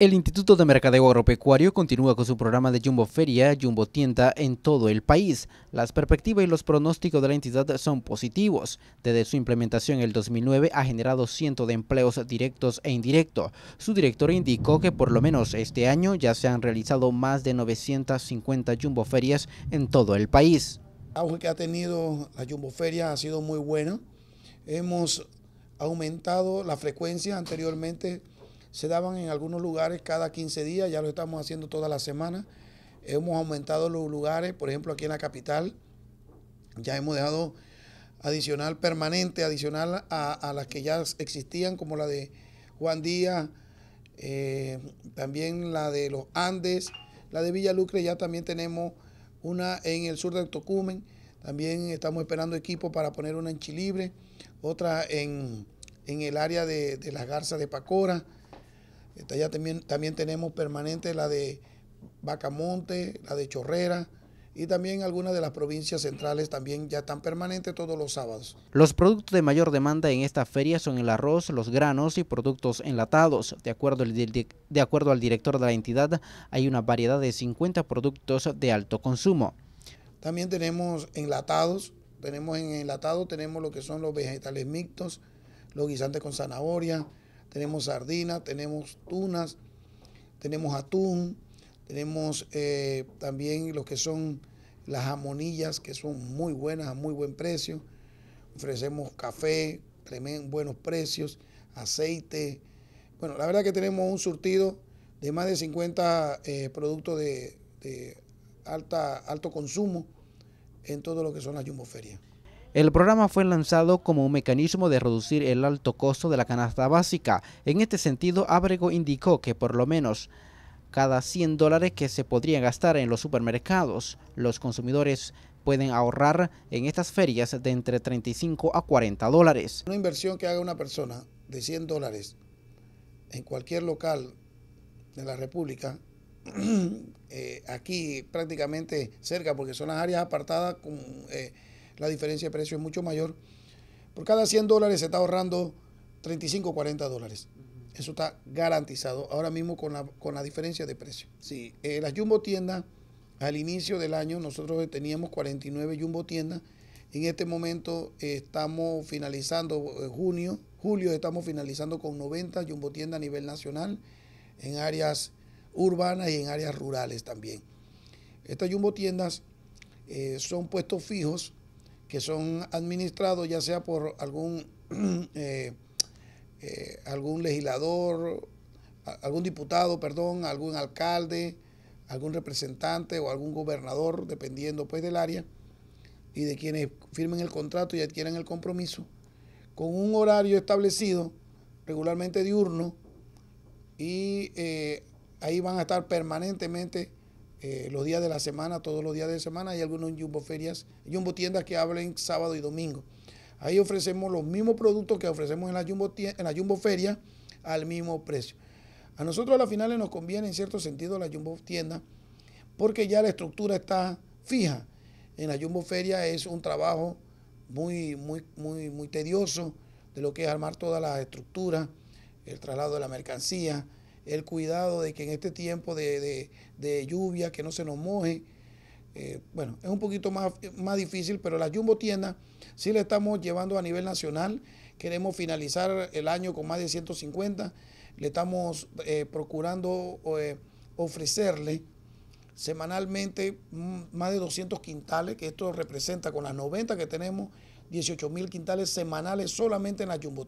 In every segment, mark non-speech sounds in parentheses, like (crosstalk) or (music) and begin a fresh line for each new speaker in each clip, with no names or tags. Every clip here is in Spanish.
El Instituto de Mercadeo Agropecuario continúa con su programa de Jumbo Feria, Jumbo Tienda en todo el país. Las perspectivas y los pronósticos de la entidad son positivos. Desde su implementación en el 2009 ha generado cientos de empleos directos e indirectos. Su director indicó que por lo menos este año ya se han realizado más de 950 Jumbo Ferias en todo el país.
El auge que ha tenido la Jumbo Feria ha sido muy bueno. Hemos aumentado la frecuencia anteriormente se daban en algunos lugares cada 15 días, ya lo estamos haciendo toda la semana. Hemos aumentado los lugares, por ejemplo, aquí en la capital, ya hemos dejado adicional permanente, adicional a, las que ya existían, como la de Juan Díaz, eh, también la de los Andes, la de Villalucre ya también tenemos una en el sur del Tocumen, también estamos esperando equipo para poner una en Chilibre, otra en, el área de, de las garzas de Pacora ya también, también tenemos permanente la de Bacamonte, la de Chorrera, y también algunas de las provincias centrales también ya están permanentes todos los sábados.
Los productos de mayor demanda en esta feria son el arroz, los granos y productos enlatados. De acuerdo, al, de acuerdo al director de la entidad, hay una variedad de 50 productos de alto consumo.
También tenemos enlatados, tenemos en enlatado, tenemos lo que son los vegetales mixtos, los guisantes con zanahoria, tenemos sardinas, tenemos tunas, tenemos atún, tenemos eh, también lo que son las jamonillas, que son muy buenas, a muy buen precio. Ofrecemos café, buenos precios, aceite. Bueno, la verdad que tenemos un surtido de más de 50 eh, productos de, alta, alto consumo en todo lo que son las Jumbo
el programa fue lanzado como un mecanismo de reducir el alto costo de la canasta básica. En este sentido, Abrego indicó que por lo menos cada 100 dólares que se podría gastar en los supermercados, los consumidores pueden ahorrar en estas ferias de entre 35 a 40 dólares. Una
inversión que haga una persona de 100 dólares en cualquier local de la República,
(clears throat)
eh, aquí prácticamente cerca, porque son las áreas apartadas con, eh, la diferencia de precio es mucho mayor. Por cada 100 dólares se está ahorrando 35, o 40 dólares. Eso está garantizado ahora mismo con la, diferencia de precio. Sí, eh, las Jumbo tiendas, al inicio del año nosotros teníamos 49 Jumbo tiendas. En este momento eh, estamos finalizando eh, junio, julio estamos finalizando con 90 Jumbo tiendas a nivel nacional en áreas urbanas y en áreas rurales también. Estas Jumbo tiendas son puestos fijos que son administrados ya sea por algún, (clears throat) eh, eh, algún legislador, algún diputado, perdón, algún alcalde, algún representante o algún gobernador, dependiendo pues del área, y de quienes firmen el contrato y adquieran el compromiso, con un horario establecido, regularmente diurno, y eh, ahí van a estar permanentemente eh, los días de la semana, todos los días de semana. Hay algunos jumbo ferias, tiendas que hablen sábado y domingo. Ahí ofrecemos los mismos productos que ofrecemos en la jumbo, en la feria al mismo precio. A nosotros a las finales nos conviene en cierto sentido la jumbo tienda porque ya la estructura está fija. En la jumbo feria es un trabajo muy, muy, muy, muy tedioso de lo que es armar toda la estructura, el traslado de la mercancía, el cuidado de que en este tiempo de, lluvia, que no se nos moje. Eh, bueno, es un poquito más, más difícil, pero la Jumbo Tienda sí la estamos llevando a nivel nacional. Queremos finalizar el año con más de 150. Le estamos eh, procurando eh, ofrecerle semanalmente mm, más de 200 quintales, que esto representa con las 90 que tenemos, 18 mil quintales semanales solamente en la Jumbo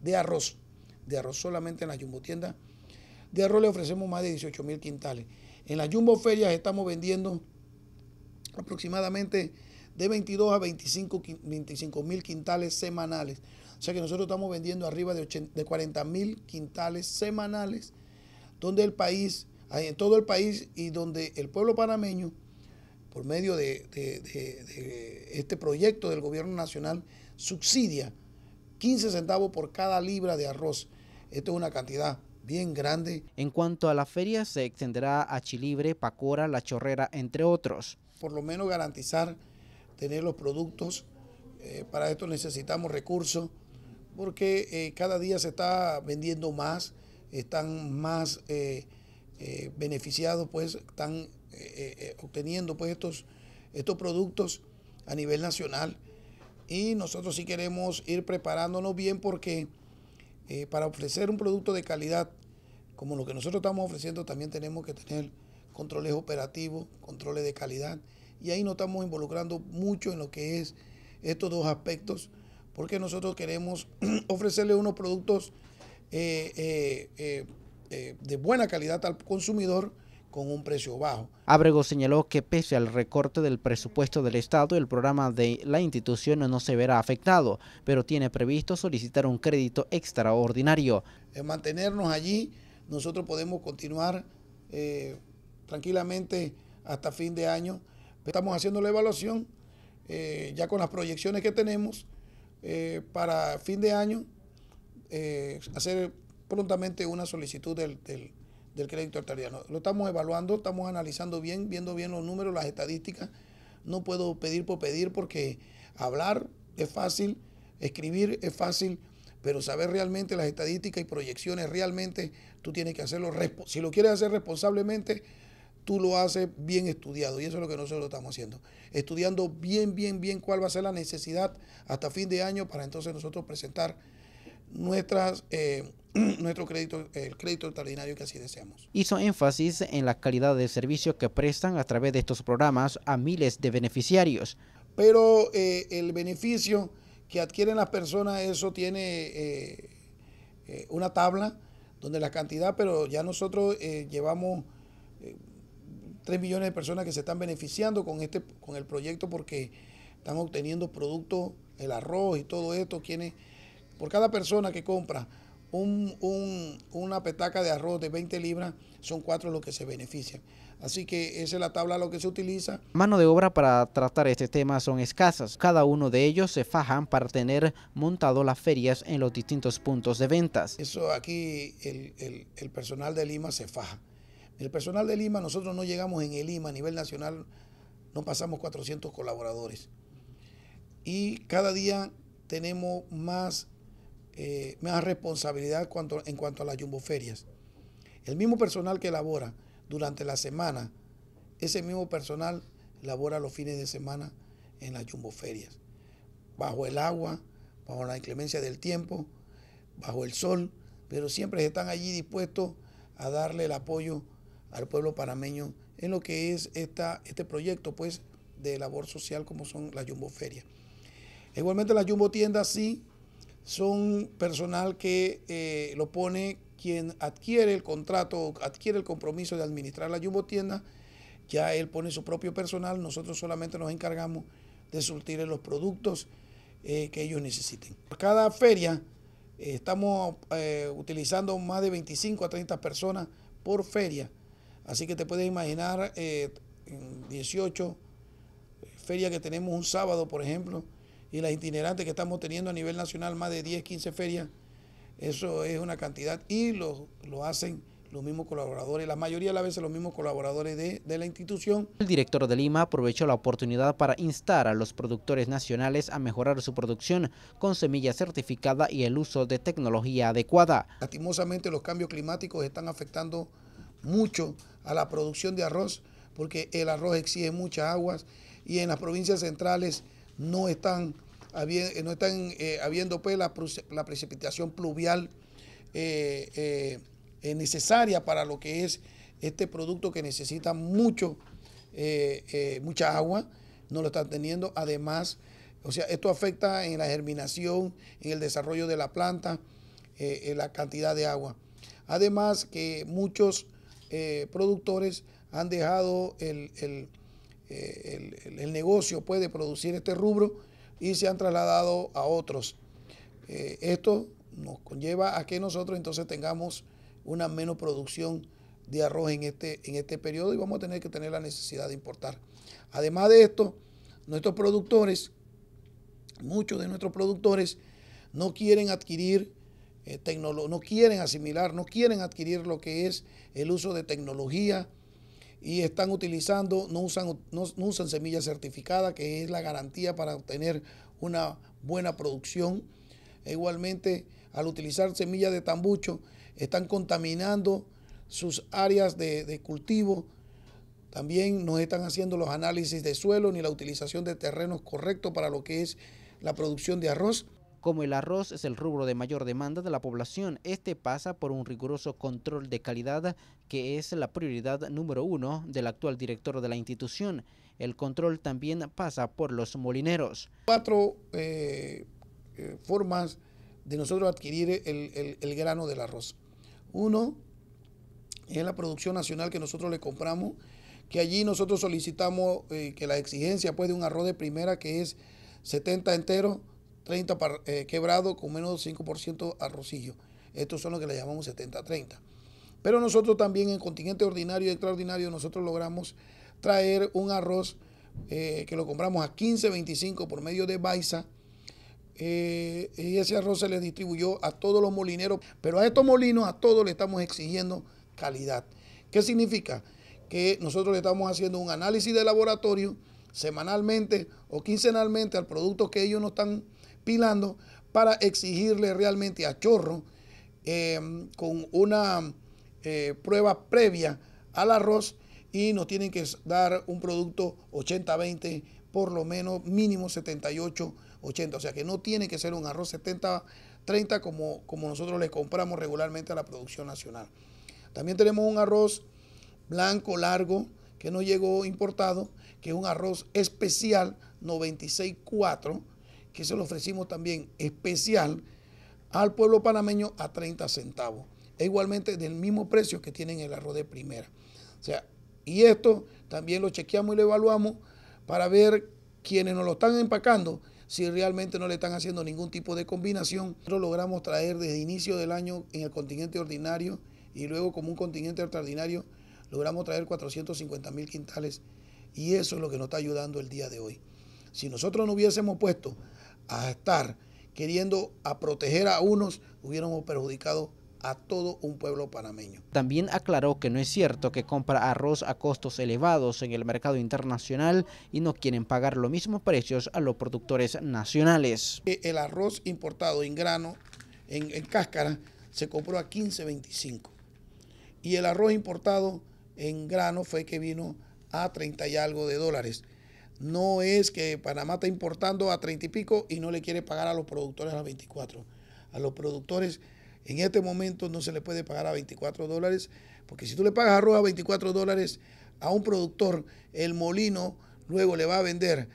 de arroz, de arroz solamente en la Jumbo Tienda de arroz le ofrecemos más de 18 mil quintales. En las Jumbo Ferias estamos vendiendo aproximadamente de 22 a 25 mil quintales semanales. O sea que nosotros estamos vendiendo arriba de, de 40 mil quintales semanales, donde el país, en todo el país y donde el pueblo panameño, por medio de, de este proyecto del gobierno nacional, subsidia 15 centavos por cada libra de arroz. Esto es una cantidad bien grande.
En cuanto a la feria, se extenderá a Chilibre, Pacora, La Chorrera, entre otros.
Por lo menos garantizar tener los productos. Eh, para esto necesitamos recursos porque eh, cada día se está vendiendo más, están más eh, beneficiados, pues están obteniendo pues, estos, estos productos a nivel nacional. Y nosotros sí queremos ir preparándonos bien porque para ofrecer un producto de calidad como lo que nosotros estamos ofreciendo, también tenemos que tener controles operativos, controles de calidad. Y ahí nos estamos involucrando mucho en lo que es estos dos aspectos, porque nosotros queremos (clears throat) ofrecerle unos productos eh, eh, eh, de buena calidad al consumidor con un precio bajo.
Abrego señaló que pese al recorte del presupuesto del Estado, el programa de la institución no se verá afectado, pero tiene previsto solicitar un crédito extraordinario.
mantenernos allí nosotros podemos continuar eh, tranquilamente hasta fin de año. Estamos haciendo la evaluación eh, ya con las proyecciones que tenemos eh, para fin de año, hacer prontamente una solicitud del, del crédito artariano. Lo estamos evaluando, estamos analizando bien, viendo bien los números, las estadísticas. No puedo pedir por pedir porque hablar es fácil, escribir es fácil, pero saber realmente las estadísticas y proyecciones, realmente tú tienes que hacerlo, si lo quieres hacer responsablemente, tú lo haces bien estudiado y eso es lo que nosotros estamos haciendo, estudiando bien, bien, bien cuál va a ser la necesidad hasta fin de año para entonces nosotros presentar nuestras, eh, (clears throat) nuestro crédito, el crédito extraordinario que así deseamos.
Hizo énfasis en la calidad de servicio que prestan a través de estos programas a miles de beneficiarios.
Pero eh, el beneficio que adquieren las personas, eso tiene eh, eh, una tabla donde la cantidad, pero ya nosotros eh, llevamos 3 millones de personas que se están beneficiando con, este, con el proyecto porque están obteniendo productos, el arroz y todo esto, quienes, por cada persona que compra una petaca de arroz de 20 libras, son cuatro los que se benefician. Así que esa es la tabla lo que se utiliza.
Mano de obra para tratar este tema son escasas. Cada uno de ellos se fajan para tener montado las ferias en los distintos puntos de ventas. Eso
aquí el, personal de Lima se faja. El personal de Lima, nosotros no llegamos en el Lima a nivel nacional, no pasamos 400 colaboradores. Y cada día tenemos más, eh, más responsabilidad en cuanto a las ferias. El mismo personal que elabora durante la semana. Ese mismo personal labora los fines de semana en las yumboferias, bajo el agua, bajo la inclemencia del tiempo, bajo el sol, pero siempre están allí dispuestos a darle el apoyo al pueblo panameño en lo que es este proyecto pues, de labor social como son las yumboferias. Igualmente las yumbo tiendas sí son personal que eh, lo pone quien adquiere el contrato, adquiere el compromiso de administrar la Jumbo ya él pone su propio personal, nosotros solamente nos encargamos de surtir los productos eh, que ellos necesiten. cada feria eh, estamos eh, utilizando más de 25 a 30 personas por feria, así que te puedes imaginar 18 ferias que tenemos un sábado, por ejemplo, y las itinerantes que estamos teniendo a nivel nacional, más de 10, 15 ferias eso es una cantidad y lo, lo hacen los mismos colaboradores, la mayoría de las veces los mismos colaboradores de, de, la institución.
El director de Lima aprovechó la oportunidad para instar a los productores nacionales a mejorar su producción con semillas certificada y el uso de tecnología adecuada.
Lastimosamente los cambios climáticos están afectando mucho a la producción de arroz porque el arroz exige muchas aguas y en las provincias centrales no están eh, no están eh, habiendo pues, la, precipitación pluvial eh, necesaria para lo que es este producto que necesita mucho, mucha agua, no lo están teniendo. Además, o sea, esto afecta en la germinación, en el desarrollo de la planta, en la cantidad de agua. Además que muchos productores han dejado el, negocio pues, de producir este rubro y se han trasladado a otros. Eh, esto nos conlleva a que nosotros entonces tengamos una menos producción de arroz en este, en este periodo y vamos a tener que tener la necesidad de importar. Además de esto, nuestros productores, muchos de nuestros productores no quieren adquirir eh, no quieren asimilar, no quieren adquirir lo que es el uso de tecnología y están utilizando, no usan, no, usan semilla certificada, que es la garantía para obtener una buena producción. E igualmente, al utilizar semillas de tambucho, están contaminando sus áreas de, de cultivo. También no están haciendo los análisis de suelo ni la
utilización de terrenos correctos para lo que es la producción de arroz. Como el arroz es el rubro de mayor demanda de la población, este pasa por un riguroso control de calidad que es la prioridad número uno del actual director de la institución. El control también pasa por los molineros. Cuatro eh, eh, formas
de nosotros adquirir el, grano del arroz. Uno es la producción nacional que nosotros le compramos, que allí nosotros solicitamos eh, que la exigencia puede de un arroz de primera que es 70 enteros, 30 eh, quebrado con menos de 5% arrocillo. Estos son los que le llamamos 70-30. Pero nosotros también en continente ordinario y extraordinario, nosotros logramos traer un arroz eh, que lo compramos a 15-25 por medio de Baiza. Eh, y ese arroz se le distribuyó a todos los molineros, pero a estos molinos a todos le estamos exigiendo calidad. ¿Qué significa? Que nosotros le estamos haciendo un análisis de laboratorio semanalmente o quincenalmente al producto que ellos nos están pilando para exigirle realmente a Chorro eh, con una eh, prueba previa al arroz y nos tienen que dar un producto 80-20, por lo menos mínimo 78-80. O sea que no tiene que ser un arroz 70-30 como, como nosotros le compramos regularmente a la producción nacional. También tenemos un arroz blanco largo que no llegó importado, que es un arroz especial 96.4 que se lo ofrecimos también especial al pueblo panameño a 30 centavos. E igualmente del mismo precio que tienen el arroz de primera. O sea, y esto también lo chequeamos y lo evaluamos para ver quienes nos lo están empacando, si realmente no le están haciendo ningún tipo de combinación. Nosotros logramos traer desde inicio del año en el continente ordinario y luego como un continente extraordinario, logramos traer 450 mil quintales y eso es lo que nos está ayudando el día de hoy. Si nosotros no hubiésemos puesto a estar queriendo a proteger a unos, hubiéramos perjudicado a todo un pueblo panameño.
También aclaró que no es cierto que compra arroz a costos elevados en el mercado internacional y no quieren pagar los mismos precios a los productores nacionales.
Eh, el arroz importado en grano, en, en cáscara, se compró a 15.25 y el arroz importado en grano fue que vino a 30 y algo de dólares. No es que Panamá está importando a 30 y pico y no le quiere pagar a los productores a 24. A los productores en este momento no se le puede pagar a 24 dólares, porque si tú le pagas arroz a 24 dólares a un productor, el molino luego le va a vender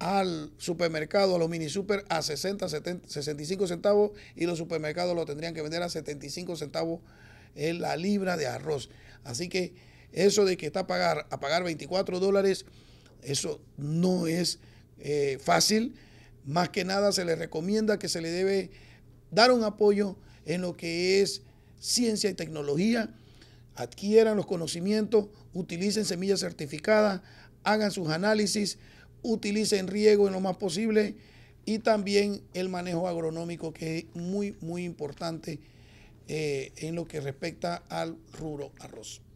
al supermercado, a los mini super, a 60, 70, 65 centavos y los supermercados lo tendrían que vender a 75 centavos en la libra de arroz. Así que eso de que está a pagar, a pagar 24 dólares eso no es eh, fácil. Más que nada se le recomienda que se le debe dar un apoyo en lo que es ciencia y tecnología. Adquieran los conocimientos, utilicen semillas certificadas, hagan sus análisis, utilicen riego en lo más posible y también el manejo agronómico que es muy, muy importante eh, en lo que respecta al rubro arroz.